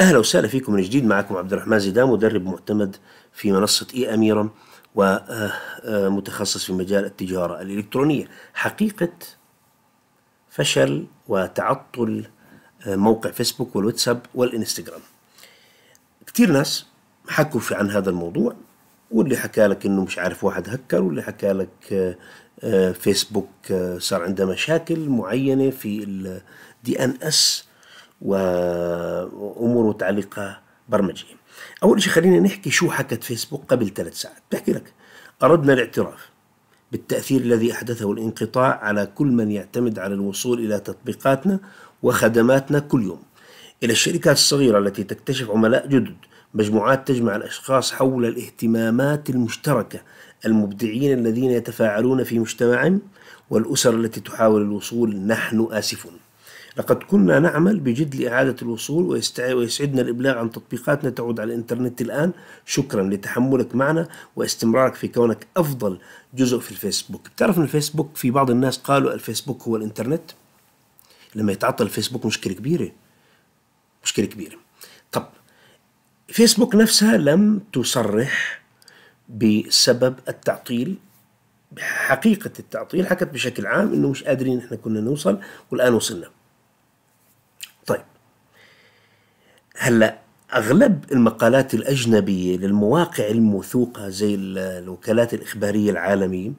أهلا وسهلا فيكم من جديد معكم عبد الرحمن زيدان مدرب معتمد في منصة إي اميرا ومتخصص آه، آه، في مجال التجارة الإلكترونية حقيقة فشل وتعطل آه، موقع فيسبوك والواتساب والإنستغرام كثير ناس حكوا في عن هذا الموضوع واللي حكى لك انه مش عارف واحد هكر واللي حكى لك فيسبوك صار عنده مشاكل معينه في الدي ان اس و تعليق برمجي أول شيء خلينا نحكي شو حكت فيسبوك قبل ثلاث ساعات بحكي لك أردنا الاعتراف بالتأثير الذي أحدثه الانقطاع على كل من يعتمد على الوصول إلى تطبيقاتنا وخدماتنا كل يوم إلى الشركات الصغيرة التي تكتشف عملاء جدد مجموعات تجمع الأشخاص حول الاهتمامات المشتركة المبدعين الذين يتفاعلون في مجتمع والأسر التي تحاول الوصول نحن آسفون لقد كنا نعمل بجد لإعادة الوصول ويسعدنا الإبلاغ عن تطبيقاتنا تعود على الإنترنت الآن شكرا لتحملك معنا واستمرارك في كونك أفضل جزء في الفيسبوك بتعرف أن الفيسبوك في بعض الناس قالوا الفيسبوك هو الإنترنت لما يتعطل الفيسبوك مشكلة كبيرة مشكلة كبيرة طب فيسبوك نفسها لم تصرح بسبب التعطيل حقيقة التعطيل حكت بشكل عام انه مش قادرين احنا كنا نوصل والان وصلنا هلا اغلب المقالات الاجنبيه للمواقع الموثوقه زي الوكالات الاخباريه العالميه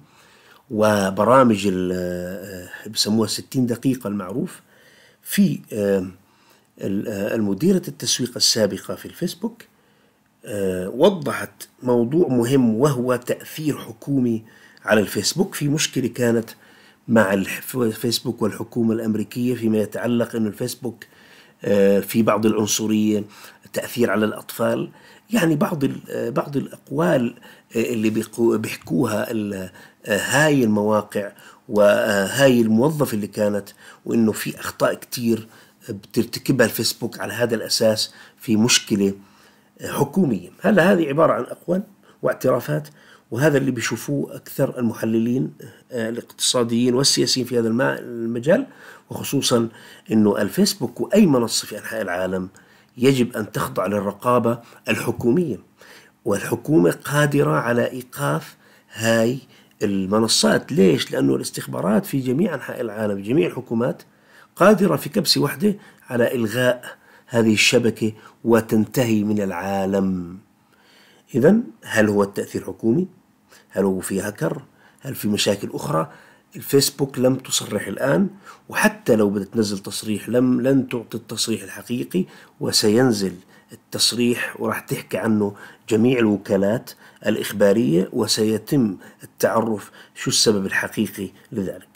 وبرامج آه، بسموها 60 دقيقه المعروف في آه، المديرة التسويق السابقة في الفيسبوك آه، وضحت موضوع مهم وهو تأثير حكومي على الفيسبوك في مشكلة كانت مع الفيسبوك والحكومة الأمريكية فيما يتعلق أن الفيسبوك آه، في بعض العنصرية تأثير على الأطفال يعني بعض آه، بعض الأقوال آه، اللي بيحكوها هاي المواقع وهاي الموظفة اللي كانت وإنه في أخطاء كتير بترتكبها الفيسبوك على هذا الأساس في مشكلة حكومية هلا هذه عبارة عن أقوال واعترافات وهذا اللي بيشوفوه أكثر المحللين آه، الاقتصاديين والسياسيين في هذا المجال وخصوصا أنه الفيسبوك وأي منصة في أنحاء العالم يجب أن تخضع للرقابة الحكومية والحكومة قادرة على إيقاف هاي المنصات ليش؟ لأنه الاستخبارات في جميع أنحاء العالم جميع الحكومات قادرة في كبسة واحدة على إلغاء هذه الشبكة وتنتهي من العالم إذا هل هو التأثير حكومي؟ هل هو في هكر؟ هل في مشاكل أخرى؟ الفيسبوك لم تصرح الآن وحتى لو بدأت تنزل تصريح لم لن تعطي التصريح الحقيقي وسينزل التصريح وراح تحكي عنه جميع الوكالات الإخبارية وسيتم التعرف شو السبب الحقيقي لذلك